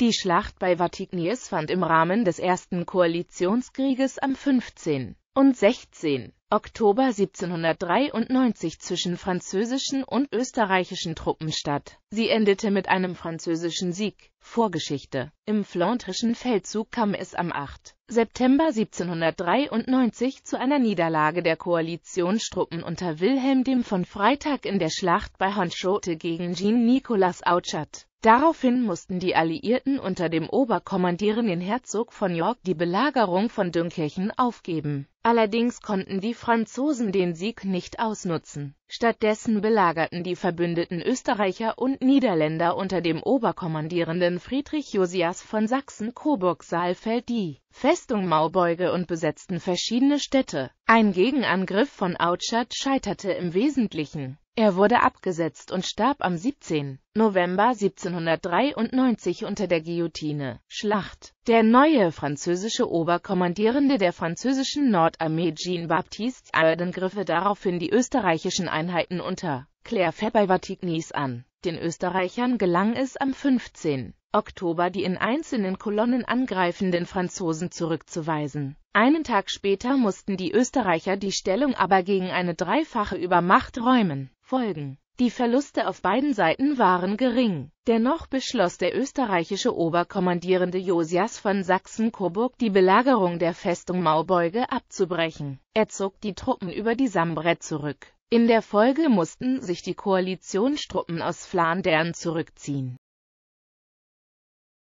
Die Schlacht bei Vatignies fand im Rahmen des Ersten Koalitionskrieges am 15. und 16. Oktober 1793 zwischen französischen und österreichischen Truppen statt. Sie endete mit einem französischen Sieg. Vorgeschichte Im Flandrischen Feldzug kam es am 8. September 1793 zu einer Niederlage der Koalitionstruppen unter Wilhelm dem von Freitag in der Schlacht bei Honchote gegen Jean-Nicolas Auchat. Daraufhin mussten die Alliierten unter dem oberkommandierenden Herzog von York die Belagerung von Dünkirchen aufgeben. Allerdings konnten die Franzosen den Sieg nicht ausnutzen Stattdessen belagerten die verbündeten Österreicher und Niederländer unter dem Oberkommandierenden Friedrich Josias von Sachsen Coburg-Saalfeld die Festung Maubeuge und besetzten verschiedene Städte. Ein Gegenangriff von Outschat scheiterte im Wesentlichen. Er wurde abgesetzt und starb am 17. November 1793 unter der Guillotine. Schlacht Der neue französische Oberkommandierende der französischen Nordarmee Jean-Baptiste Arden griff daraufhin die österreichischen Einheiten unter Claire bei Vatignys an. Den Österreichern gelang es am 15. Oktober die in einzelnen Kolonnen angreifenden Franzosen zurückzuweisen. Einen Tag später mussten die Österreicher die Stellung aber gegen eine dreifache Übermacht räumen. Folgen die Verluste auf beiden Seiten waren gering. Dennoch beschloss der österreichische Oberkommandierende Josias von Sachsen-Coburg die Belagerung der Festung Maubeuge abzubrechen. Er zog die Truppen über die Sambre zurück. In der Folge mussten sich die Koalitionstruppen aus Flandern zurückziehen.